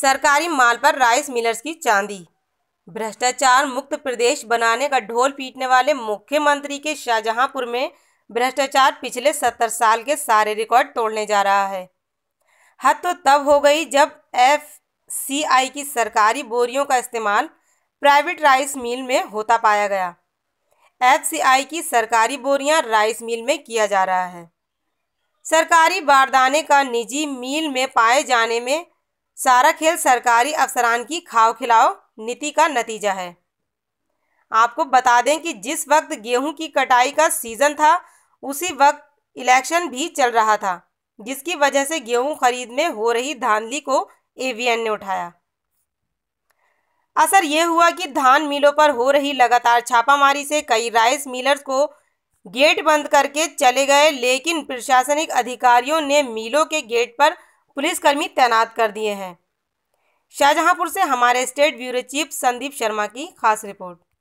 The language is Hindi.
सरकारी माल पर राइस मिलर्स की चांदी भ्रष्टाचार मुक्त प्रदेश बनाने का ढोल पीटने वाले मुख्यमंत्री के शाहजहांपुर में भ्रष्टाचार पिछले सत्तर साल के सारे रिकॉर्ड तोड़ने जा रहा है हद तो तब हो गई जब एफ सी आई की सरकारी बोरियों का इस्तेमाल प्राइवेट राइस मिल में होता पाया गया एफ सी आई की सरकारी बोरियां राइस मिल में किया जा रहा है सरकारी बारदाने का निजी मिल में पाए जाने में सारा खेल सरकारी अफसरान की खाओ खिलाओ नीति का नतीजा है आपको बता दें कि जिस वक्त गेहूं की कटाई का सीज़न था उसी वक्त इलेक्शन भी चल रहा था जिसकी वजह से गेहूं खरीद में हो रही धांधली को एवीएन ने उठाया असर यह हुआ कि धान मिलों पर हो रही लगातार छापामारी से कई राइस मिलर्स को गेट बंद करके चले गए लेकिन प्रशासनिक अधिकारियों ने मिलों के गेट पर पुलिसकर्मी तैनात कर दिए हैं शाहजहांपुर से हमारे state bureau chief Sandeep Sharma की खास रिपोर्ट